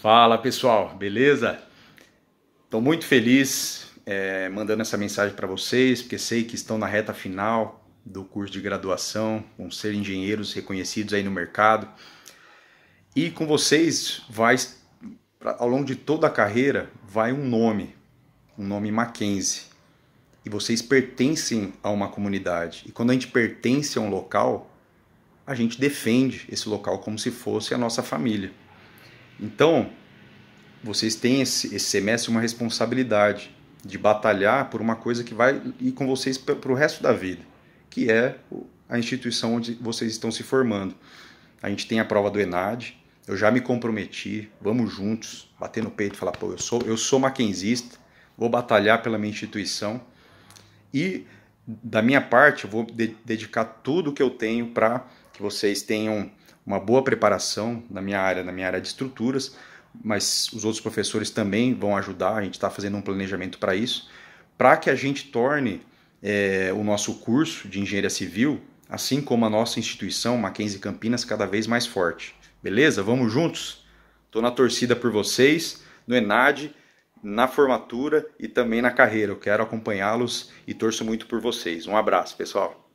Fala pessoal, beleza? Estou muito feliz é, mandando essa mensagem para vocês, porque sei que estão na reta final do curso de graduação, vão ser engenheiros reconhecidos aí no mercado. E com vocês vai, ao longo de toda a carreira, vai um nome, um nome Mackenzie. E vocês pertencem a uma comunidade. E quando a gente pertence a um local, a gente defende esse local como se fosse a nossa família. Então, vocês têm esse, esse semestre uma responsabilidade de batalhar por uma coisa que vai ir com vocês para o resto da vida, que é a instituição onde vocês estão se formando. A gente tem a prova do Enad, eu já me comprometi, vamos juntos, bater no peito e falar, pô, eu sou, eu sou maquinzista, vou batalhar pela minha instituição e da minha parte eu vou de dedicar tudo que eu tenho para que vocês tenham uma boa preparação na minha área, na minha área de estruturas, mas os outros professores também vão ajudar, a gente está fazendo um planejamento para isso, para que a gente torne é, o nosso curso de engenharia civil, assim como a nossa instituição, Mackenzie Campinas, cada vez mais forte. Beleza? Vamos juntos? Estou na torcida por vocês, no Enad, na formatura e também na carreira. Eu quero acompanhá-los e torço muito por vocês. Um abraço, pessoal!